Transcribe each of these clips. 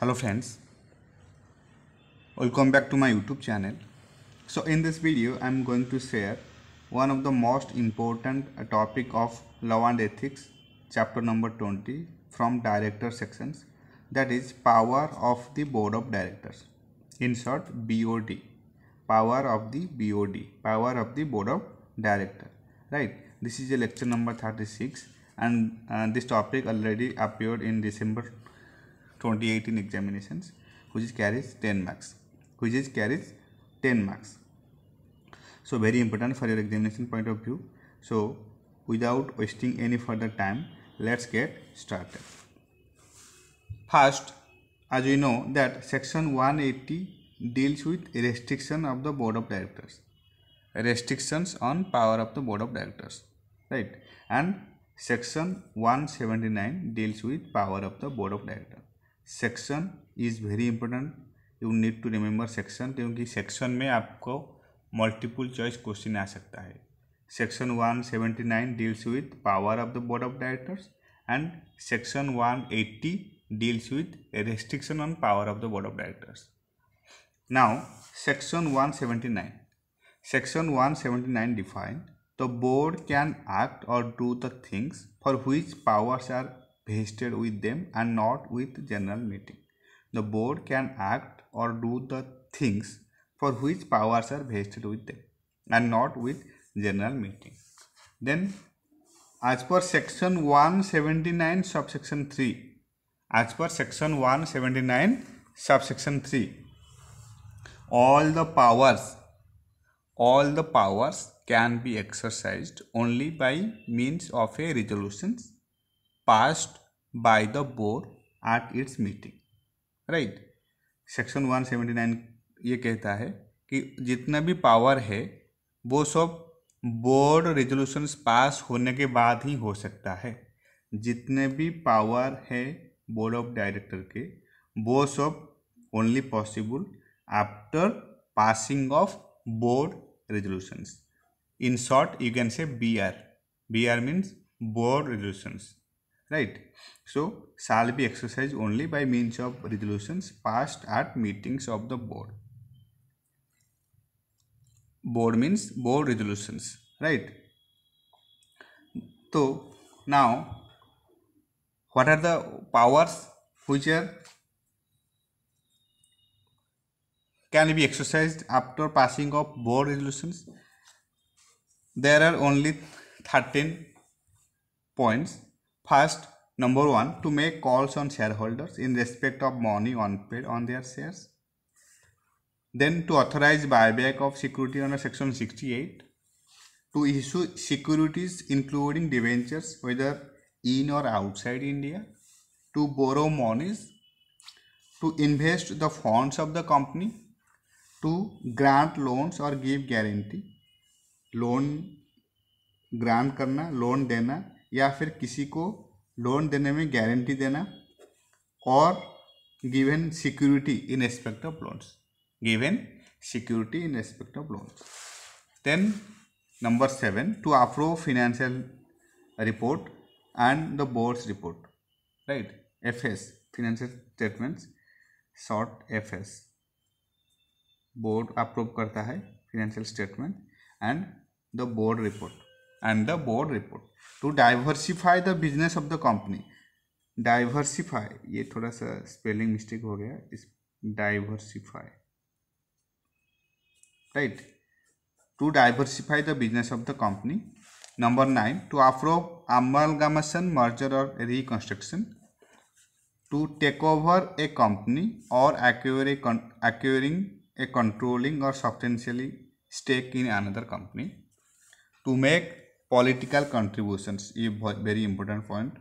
hello friends welcome back to my youtube channel so in this video i'm going to share one of the most important uh, topic of law and ethics chapter number 20 from director sections that is power of the board of directors in short bod power of the bod power of the board of director right this is a lecture number 36 and uh, this topic already appeared in december 2018 examinations which is carries 10 marks which is carries 10 marks so very important for your examination point of view so without wasting any further time let's get started first as we know that section 180 deals with restriction of the board of directors restrictions on power of the board of directors right and section 179 deals with power of the board of directors section is very important you need to remember section क्योंकि section में आपको multiple choice question आ सकता है section one seventy nine deals with power of the board of directors and section one eighty deals with restriction on power of the board of directors now section one seventy nine section one seventy nine define the board can act or do the things for which powers are vested with them and not with general meeting. The board can act or do the things for which powers are vested with them and not with general meeting. Then as per section 179 subsection 3 as per section 179 subsection 3 all the powers all the powers can be exercised only by means of a resolutions passed by the board at its meeting right section 179 ये कहता है कि जितना भी power है वो सब board resolution pass होने के बाद ही हो सकता है जितने भी पावर है बोर्ड ऑफ डायरेक्टर के वो सब only possible after passing of board resolutions in short you can say B R B R means board resolutions right so shall be exercised only by means of resolutions passed at meetings of the board board means board resolutions right so now what are the powers which are can be exercised after passing of board resolutions there are only 13 points First, number one, to make calls on shareholders in respect of money unpaid on their shares. Then to authorize buyback of security under section 68. To issue securities including debentures whether in or outside India. To borrow monies. To invest the funds of the company. To grant loans or give guarantee. Loan grant करना loan देना या फिर किसी को loan देने में guarantee देना और given security in aspect of loans given security in aspect of loans then number seven to approve financial report and the board's report right F S financial statements short F S board approve करता है financial statement and the board report and the board report to diversify the business of the company diversify ये थोड़ा सा spelling mistake हो गया Is diversify right to diversify the business of the company number 9 to approve amalgamation merger or reconstruction to take over a company or acquire a con acquiring a controlling or substantially stake in another company to make political contributions ये very important point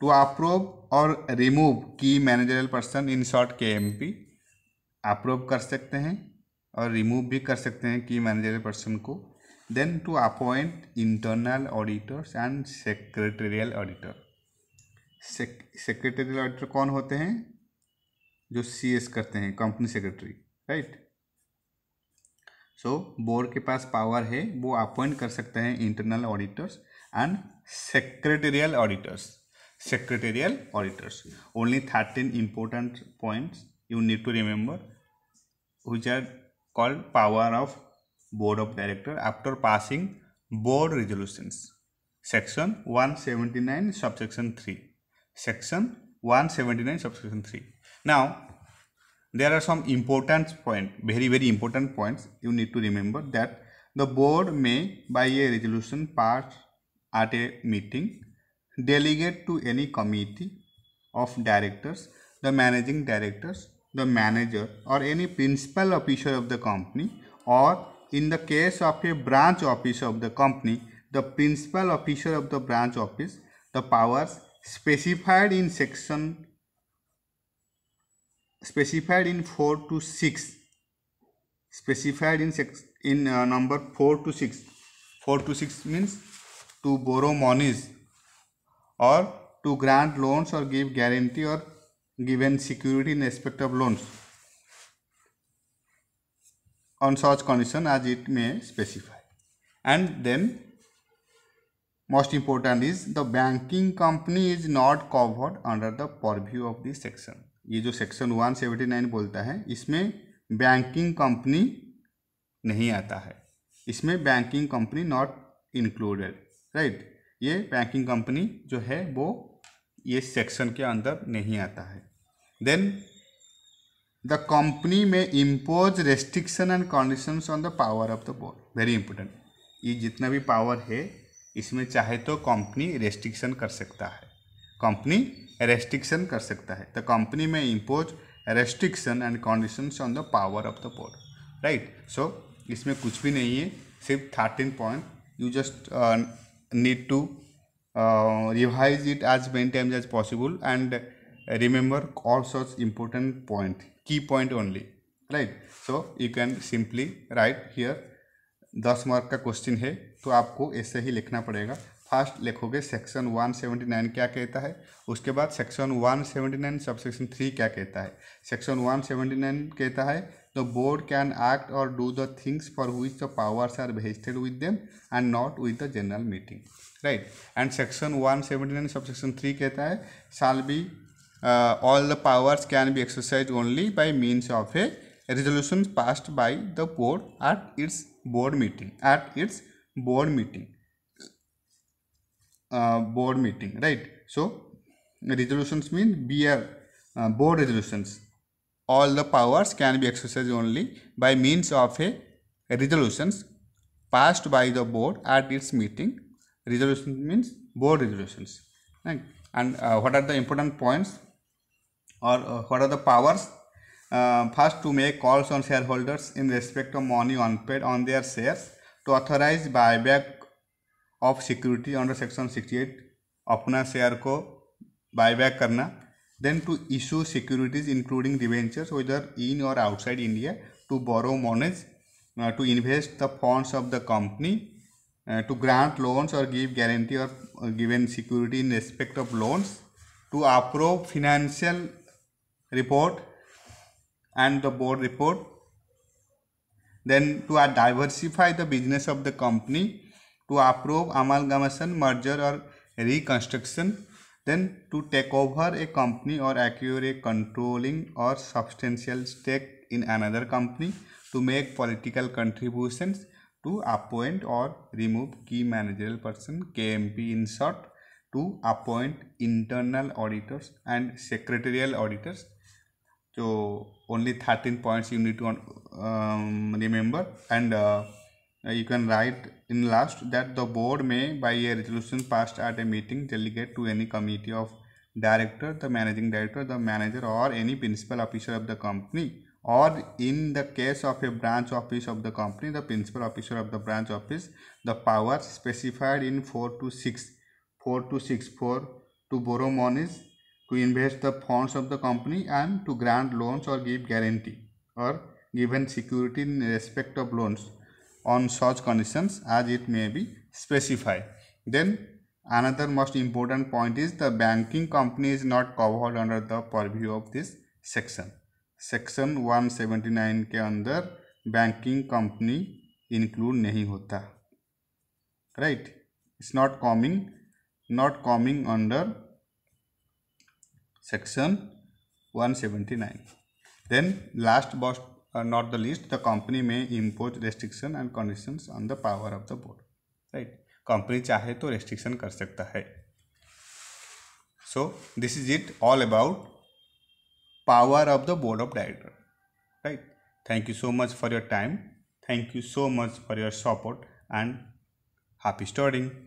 to approve or remove key managerial person in short K M P approve कर सकते हैं और remove भी कर सकते हैं key managerial person को then to appoint internal auditors and secretarial auditor secretarial auditor कौन होते हैं जो सी एस करते हैं company secretary right so board के पास पावर है वो अपॉइंट कर सकते हैं internal auditors and secretarial auditors secretarial auditors only thirteen important point you need to remember which are called power of board of director after passing board resolutions section one seventy nine subsection three section one seventy nine subsection three now there are some important point very very important points you need to remember that the board may by a resolution passed at a meeting delegate to any committee of directors the managing directors the manager or any principal officer of the company or in the case of a branch office of the company the principal officer of the branch office the powers specified in section specified in 4 to 6 specified in sex, in uh, number 4 to 6 4 to 6 means to borrow monies or to grant loans or give guarantee or given security in respect of loans on such condition as it may specify and then most important is the banking company is not covered under the purview of this section ये जो section one seventy nine बोलता है इसमें banking company नहीं आता है इसमें banking company not included right ये बैंकिंग कंपनी जो है वो ये सेक्शन के अंदर नहीं आता है then the company may impose restriction and condition on the power of the board very important ये जितना भी पावर है इसमें चाहे तो कंपनी रेस्ट्रिक्शन कर सकता है कंपनी रेस्ट्रिक्शन कर सकता है the company may impose restriction and condition on the power of the board right so इसमें कुछ भी नहीं है सिर्फ thirteen point you just need to revise it as many times as possible and remember all such important point key point only right so you can simply write here दस mark का question है तो आपको ऐसे ही लिखना पड़ेगा first लिखोगे section one seventy nine क्या कहता है उसके बाद section one seventy nine subsection three क्या कहता है सेक्शन वन सेवेंटी नाइन कहता है the board can act or do the things for which the powers are vested with them and not with the general meeting right and section one seventy nine subsection three कहता है shall be all the powers can be exercise only by means of a resolutions passed by the board at its board meeting at its board meeting uh, board meeting right so resolutions mean BR uh, board resolutions all the powers can be exercised only by means of a resolutions passed by the board at its meeting resolution means board resolutions right? and uh, what are the important points or uh, what are the powers uh, first to make calls on shareholders in respect of money unpaid on their shares to authorize buyback of security under section 68 अपना share को buyback करना then to issue securities including debentures whether in or outside India to borrow moneys to invest the funds of the company to grant loans or give guarantee or given security in respect of loans to approve financial report and the board report. Then to diversify the business of the company, to approve amalgamation, merger or reconstruction, then to take over a company or acquire a controlling or substantial stake in another company, to make political contributions, to appoint or remove key managerial person KMP in short, to appoint internal auditors and secretarial auditors so only 13 points you need to um, remember and uh, you can write in last that the board may by a resolution passed at a meeting delegate to any committee of director, the managing director, the manager or any principal officer of the company or in the case of a branch office of the company, the principal officer of the branch office, the powers specified in 4 to 6, 4 to 6, 4 to borrow monies to invest the funds of the company and to grant loans or give guarantee or given security in respect of loans on such conditions as it may be specified. Then another most important point is the banking company is not covered under the purview of this section. Section 179 के under banking company include नहीं होता Right? It's not coming. Not coming under section 179. Then last but uh, not the least, the company may impose restriction and conditions on the power of the board. Right? Company chahe to restriction kar सकता hai. So this is it all about power of the board of director. Right? Thank you so much for your time. Thank you so much for your support and happy studying.